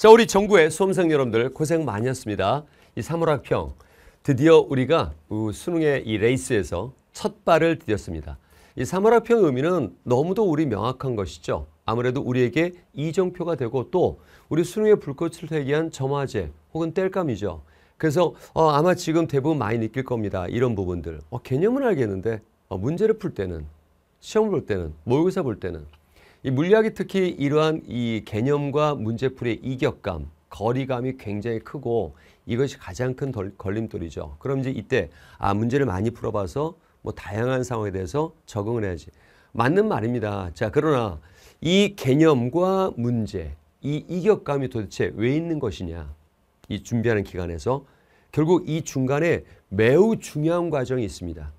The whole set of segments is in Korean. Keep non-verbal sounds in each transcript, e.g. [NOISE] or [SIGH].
자, 우리 정부의 수험생 여러분들 고생 많이 했습니다. 이 3월 학평 드디어 우리가 수능의 이 레이스에서 첫 발을 디뎠습니다. 이 3월 학평의 의미는 너무도 우리 명확한 것이죠. 아무래도 우리에게 이정표가 되고 또 우리 수능의 불꽃을 회기한 점화제 혹은 뗄감이죠. 그래서 어, 아마 지금 대부분 많이 느낄 겁니다. 이런 부분들. 어, 개념은 알겠는데 어, 문제를 풀 때는 시험 볼 때는 모의고사 볼 때는 이 물리학이 특히 이러한 이 개념과 문제풀이의 이격감, 거리감이 굉장히 크고 이것이 가장 큰 덜, 걸림돌이죠. 그럼 이제 이때 아 문제를 많이 풀어봐서 뭐 다양한 상황에 대해서 적응을 해야지. 맞는 말입니다. 자 그러나 이 개념과 문제, 이 이격감이 도대체 왜 있는 것이냐. 이 준비하는 기간에서 결국 이 중간에 매우 중요한 과정이 있습니다.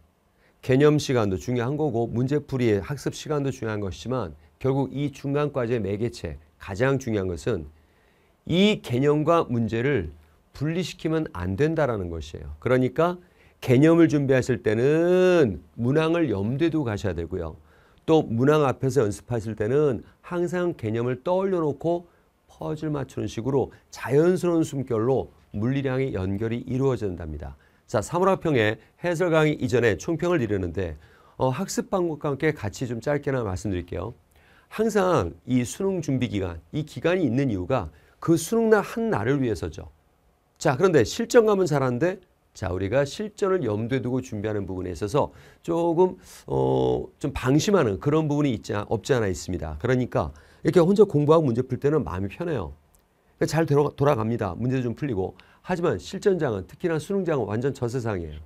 개념 시간도 중요한 거고 문제풀이의 학습 시간도 중요한 것이지만 결국 이 중간 과제 매개체 가장 중요한 것은 이 개념과 문제를 분리시키면 안 된다라는 것이에요. 그러니까 개념을 준비하실 때는 문항을 염두에 두고 가셔야 되고요. 또 문항 앞에서 연습하실 때는 항상 개념을 떠올려 놓고 퍼즐 맞추는 식으로 자연스러운 숨결로 물리량의 연결이 이루어진답니다. 자, 3월 학평의 해설 강의 이전에 총평을 이루는데 어, 학습 방법과 함께 같이 좀 짧게나 말씀드릴게요. 항상 이 수능 준비 기간, 이 기간이 있는 이유가 그 수능날 한 날을 위해서죠. 자, 그런데 실전감은 잘하는데 자, 우리가 실전을 염두에 두고 준비하는 부분에 있어서 조금 어, 좀 방심하는 그런 부분이 있지 없지 않아 있습니다. 그러니까 이렇게 혼자 공부하고 문제 풀 때는 마음이 편해요. 그러니까 잘 돌아, 갑니다 문제도 좀 풀리고. 하지만 실전장은 특히나 수능장은 완전 저 세상이에요.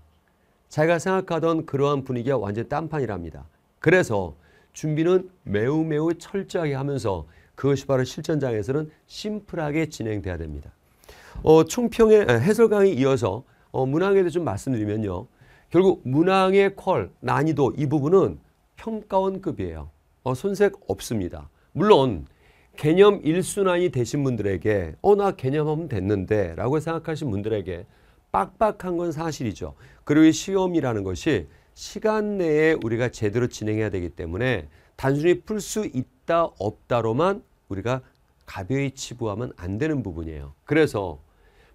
자기가 생각하던 그러한 분위기가 완전 딴판이랍니다. 그래서 준비는 매우 매우 철저하게 하면서 그것이 바로 실전장에서는 심플하게 진행돼야 됩니다. 어, 총평의 해설 강의 이어서 어, 문항에 대해 좀 말씀드리면요. 결국 문항의 퀄, 난이도 이 부분은 평가원급이에요. 어, 손색 없습니다. 물론 개념 1순환이 되신 분들에게 어나 개념하면 됐는데 라고 생각하신 분들에게 빡빡한 건 사실이죠. 그리고 시험이라는 것이 시간 내에 우리가 제대로 진행해야 되기 때문에 단순히 풀 수 있다 없다로만 우리가 가벼이 치부하면 안 되는 부분이에요. 그래서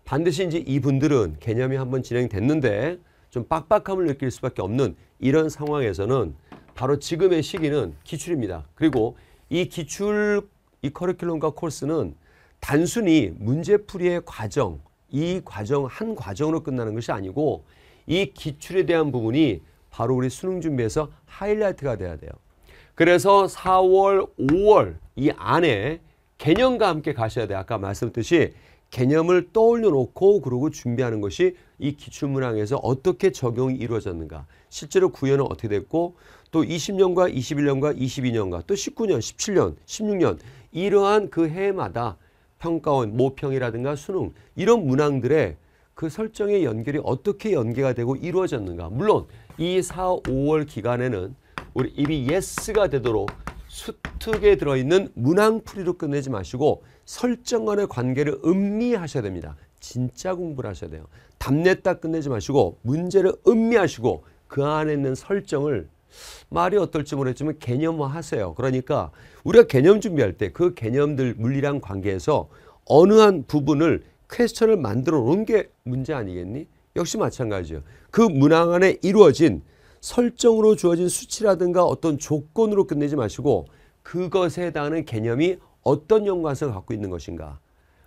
반드시 이제 이분들은 개념이 한번 진행됐는데 좀 빡빡함을 느낄 수밖에 없는 이런 상황에서는 바로 지금의 시기는 기출입니다. 그리고 이 기출 이 커리큘럼과 코스는 단순히 문제풀이의 과정, 이 과정 한 과정으로 끝나는 것이 아니고 이 기출에 대한 부분이 바로 우리 수능 준비에서 하이라이트가 돼야 돼요. 그래서 4월, 5월 이 안에 개념과 함께 가셔야 돼요. 아까 말씀드렸듯이 개념을 떠올려 놓고 그러고 준비하는 것이 이 기출문항에서 어떻게 적용이 이루어졌는가 실제로 구현은 어떻게 됐고 또 20년과 21년과 22년과 또 19년, 17년, 16년 이러한 그 해마다 평가원, 모평이라든가 수능 이런 문항들의 그 설정의 연결이 어떻게 연계가 되고 이루어졌는가. 물론 이 4, 5월 기간에는 우리 입이 예스가 되도록 수특에 들어있는 문항풀이로 끝내지 마시고 설정 간의 관계를 음미하셔야 됩니다. 진짜 공부를 하셔야 돼요. 답냈다 끝내지 마시고 문제를 음미하시고 그 안에 있는 설정을 말이 어떨지 모르겠지만 개념화하세요. 그러니까 우리가 개념 준비할 때 그 개념들 물리랑 관계에서 어느 한 부분을 퀘스천을 만들어 놓은 게 문제 아니겠니? 역시 마찬가지예요. 그 문항 안에 이루어진 설정으로 주어진 수치라든가 어떤 조건으로 끝내지 마시고 그것에 해당하는 개념이 어떤 연관성을 갖고 있는 것인가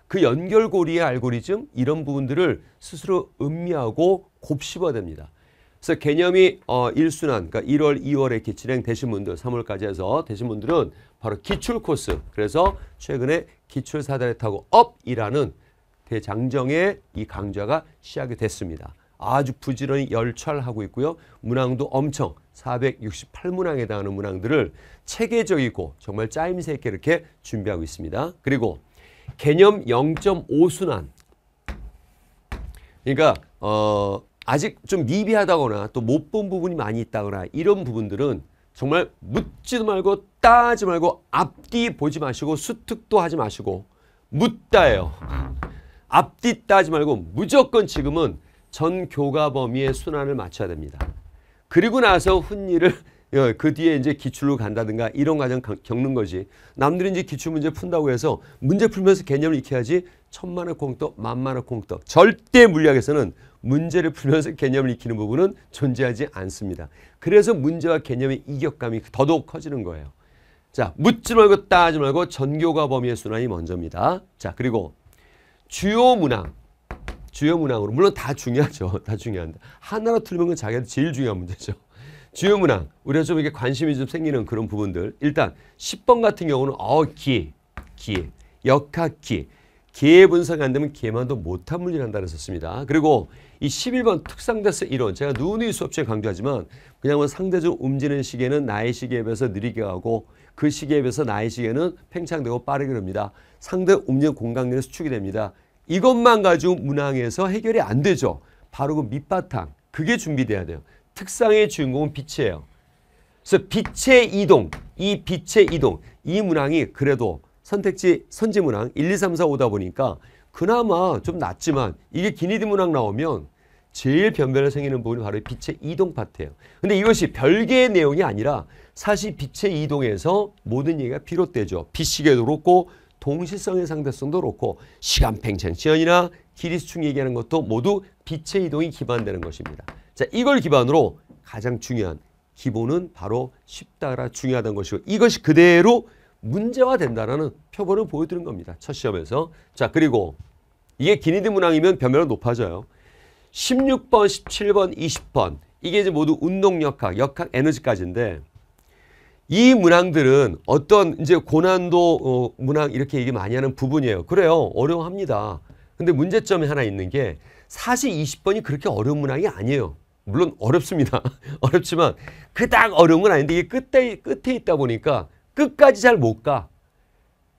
그 연결고리의 알고리즘 이런 부분들을 스스로 음미하고 곱씹어야 됩니다. 그래서 개념이 어, 1순환 그러니까 1월 2월에 진행되신 분들 3월까지 해서 되신 분들은 바로 기출 코스 그래서 최근에 기출 사다리 타고 업이라는 대장정의 그 이 강좌가 시작이 됐습니다. 아주 부지런히 열찰하고 있고요. 문항도 엄청 468문항에 해당하는 문항들을 체계적이고 정말 짜임새 있게 이렇게 준비하고 있습니다. 그리고 개념 0.5순환. 그러니까 어, 아직 좀 미비하다거나 또 못 본 부분이 많이 있다거나 이런 부분들은 정말 묻지도 말고 따지 말고 앞뒤 보지 마시고 수특도 하지 마시고 묻다예요. 앞뒤 따지 말고 무조건 지금은 전 교가 범위의 순환을 맞춰야 됩니다. 그리고 나서 훈리를 어, 그 뒤에 이제 기출로 간다든가 이런 과정 겪는 거지. 남들이 이제 기출 문제 푼다고 해서 문제 풀면서 개념을 익혀야지 천만의 콩떡, 만만의 콩떡. 절대 물리학에서는 문제를 풀면서 개념을 익히는 부분은 존재하지 않습니다. 그래서 문제와 개념의 이격감이 더더욱 커지는 거예요. 자, 묻지 말고 따지 말고 전교과 범위의 순환이 먼저입니다. 자, 그리고 주요 문항, 주요 문항으로 물론 다 중요하죠. [LAUGHS] 다 중요한데 하나로 틀리면 건 그 자기한테 제일 중요한 문제죠. 주요 문항, 우리가 좀 이렇게 관심이 좀 생기는 그런 부분들. 일단 10번 같은 경우는 어, 기회, 기회, 역학기 기회 분석 이안 되면 기회만도 못한 문제란다 그랬었습니다. 그리고 이 11번 특상대서 이론 제가 누누이 수업 시에 강조하지만 그냥 뭐 상대적으로 움직이는 시계는 나의 시계에 비해서 느리게 하고그 시계에 비해서 나의 시계는 팽창되고 빠르게 됩니다. 상대 움직이는 공강에서 수축이 됩니다. 이것만 가지고 문항에서 해결이 안 되죠. 바로 그 밑바탕 그게 준비돼야 돼요. 특상의 주인공은 빛이에요. 그래서 빛의 이동, 이 빛의 이동, 이 문항이 그래도 선택지 선지 문항 1, 2, 3, 4, 5다 보니까 그나마 좀낫지만 이게 기니디 문항 나오면 제일 변별이 생기는 부분이 바로 빛의 이동 파트예요. 근데 이것이 별개의 내용이 아니라 사실 빛의 이동에서 모든 얘기가 비롯되죠. 빛시계도 그렇고 동시성의 상대성도 그렇고 시간팽창 시연이나 기리수축 얘기하는 것도 모두 빛의 이동이 기반되는 것입니다. 자, 이걸 기반으로 가장 중요한 기본은 바로 쉽다라 중요하다는 것이고 이것이 그대로 문제화된다라는 표본을 보여드린 겁니다. 첫 시험에서. 자, 그리고 이게 기니드 문항이면 변별은 높아져요. 16번, 17번, 20번 이게 이제 모두 운동역학, 역학 에너지까지인데 이 문항들은 어떤 이제 고난도 어, 문항 이렇게 얘기 많이 하는 부분이에요. 그래요. 어려워합니다. 근데 문제점이 하나 있는 게 사실 20번이 그렇게 어려운 문항이 아니에요. 물론 어렵습니다. [LAUGHS] 어렵지만 그닥 어려운 건 아닌데 이게 끝에, 끝에 있다 보니까 끝까지 잘 못 가.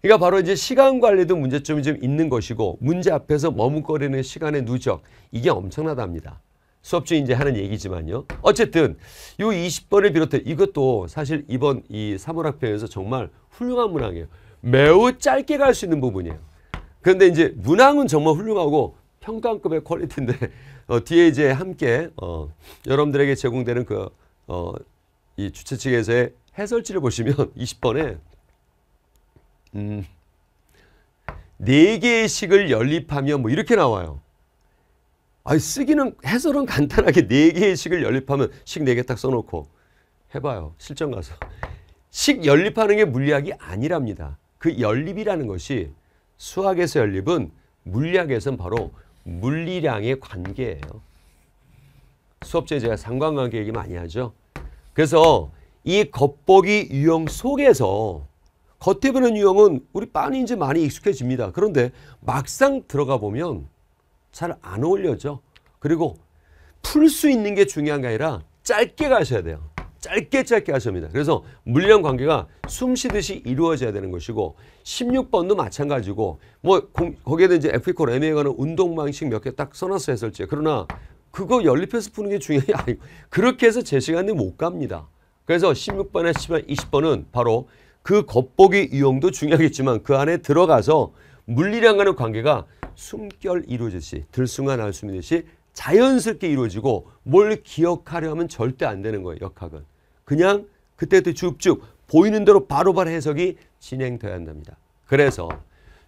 그러니까 바로 이제 시간 관리도 문제점이 좀 있는 것이고 문제 앞에서 머뭇거리는 시간의 누적 이게 엄청나답니다. 수업 중에 이제 하는 얘기지만요. 어쨌든 이 20번을 비롯해 이것도 사실 이번 이 3월학편에서 정말 훌륭한 문항이에요. 매우 짧게 갈 수 있는 부분이에요. 그런데 이제 문항은 정말 훌륭하고 평강급의 퀄리티인데 [LAUGHS] 어, 뒤에 이제 함께 어, 여러분들에게 제공되는 그, 어, 이 주최 측에서의 해설지를 보시면 20번에 [LAUGHS] 음, 4개의 식을 연립하며 뭐 이렇게 나와요. 아니 쓰기는 해설은 간단하게 네 개의 식을 연립하면 식 네 개 딱 써놓고 해봐요. 실전 가서. 식 연립하는 게 물리학이 아니랍니다. 그 연립이라는 것이 수학에서 연립은 물리학에서는 바로 물리량의 관계예요. 수업제 제가 상관관계 얘기 많이 하죠. 그래서 이 겉보기 유형 속에서 겉에 보는 유형은 우리 빤히 이제 많이 익숙해집니다. 그런데 막상 들어가 보면 잘안 어울려져. 그리고 풀 수 있는 게 중요한 게 아니라 짧게 가셔야 돼요. 짧게 짧게 하셔야 합니다. 그래서 물량 관계가 숨 쉬듯이 이루어져야 되는 것이고 16번도 마찬가지고 뭐 공, 거기에는 이제 에피콜 애매에 관한 운동 방식 몇 개 딱 써놨어 했을지 그러나 그거 연립해서 푸는 게중요해게아니 그렇게 해서 제 시간에 못 갑니다. 그래서 16번에 10번, 20번은 바로 그 겉보기 유형도 중요하겠지만 그 안에 들어가서 물리량 과는 관계가 숨결 이루어지듯이 들숨과 날숨이듯이 자연스럽게 이루어지고 뭘 기억하려 하면 절대 안 되는 거예요. 역학은. 그냥 그때도 줍줍 보이는 대로 바로바로 해석이 진행돼야 한답니다. 그래서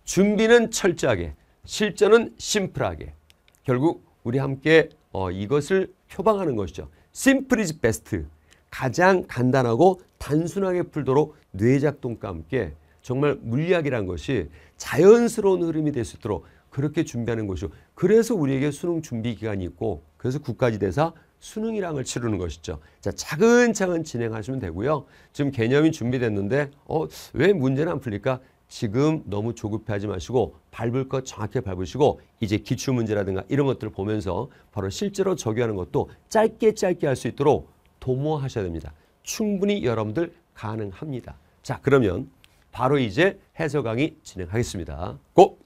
준비는 철저하게 실전은 심플하게 결국 우리 함께 어, 이것을 표방하는 것이죠. 심플 이즈 베스트 가장 간단하고 단순하게 풀도록 뇌작동과 함께 정말 물리학이란 것이 자연스러운 흐름이 될 수 있도록 그렇게 준비하는 것이죠. 그래서 우리에게 수능 준비 기간이 있고 그래서 국가지대사 수능이랑을 치르는 것이죠. 자, 차근차근 진행하시면 되고요. 지금 개념이 준비됐는데 어, 왜 문제는 안 풀릴까? 지금 너무 조급해하지 마시고 밟을 것 정확히 밟으시고 이제 기출 문제라든가 이런 것들을 보면서 바로 실제로 적용하는 것도 짧게 짧게 할 수 있도록 도모하셔야 됩니다. 충분히 여러분들 가능합니다. 자, 그러면 바로 이제 해설강의 진행하겠습니다. 고!